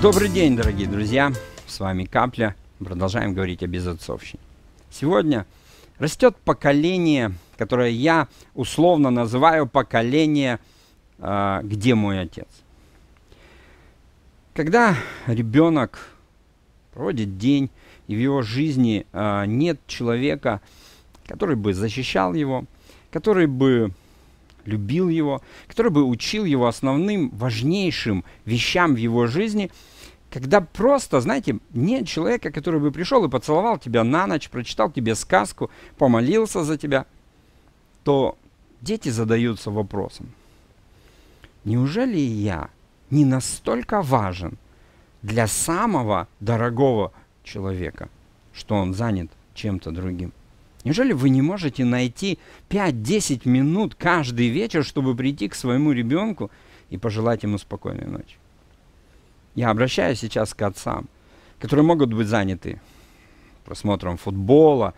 Добрый день, дорогие друзья! С вами Капля. Продолжаем говорить о безотцовщине. Сегодня растет поколение, которое я условно называю поколение а, «Где мой отец?». Когда ребенок проводит день, и в его жизни а, нет человека, который бы защищал его, который бы любил его, который бы учил его основным, важнейшим вещам в его жизни, когда просто, знаете, нет человека, который бы пришел и поцеловал тебя на ночь, прочитал тебе сказку, помолился за тебя, то дети задаются вопросом, неужели я не настолько важен для самого дорогого человека, что он занят чем-то другим? Неужели вы не можете найти 5-10 минут каждый вечер, чтобы прийти к своему ребенку и пожелать ему спокойной ночи? Я обращаюсь сейчас к отцам, которые могут быть заняты просмотром футбола,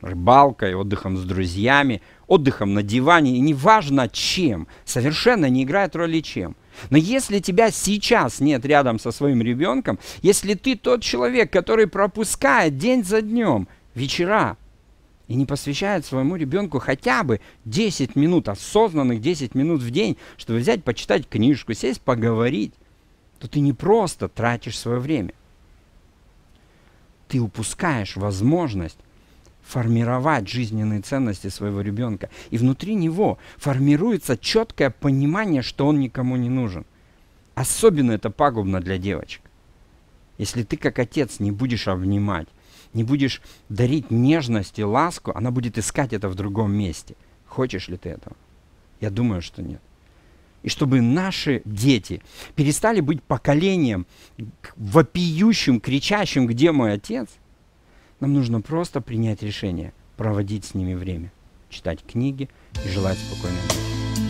рыбалкой, отдыхом с друзьями, отдыхом на диване, и неважно чем, совершенно не играет роли чем. Но если тебя сейчас нет рядом со своим ребенком, если ты тот человек, который пропускает день за днем – вечера и не посвящает своему ребенку хотя бы 10 минут, осознанных 10 минут в день, чтобы взять, почитать книжку, сесть, поговорить, то ты не просто тратишь свое время. Ты упускаешь возможность формировать жизненные ценности своего ребенка. И внутри него формируется четкое понимание, что он никому не нужен. Особенно это пагубно для девочек. Если ты как отец не будешь обнимать, не будешь дарить нежность и ласку, она будет искать это в другом месте. Хочешь ли ты этого? Я думаю, что нет. И чтобы наши дети перестали быть поколением вопиющим, кричащим, где мой отец, нам нужно просто принять решение проводить с ними время, читать книги и желать спокойной ночи.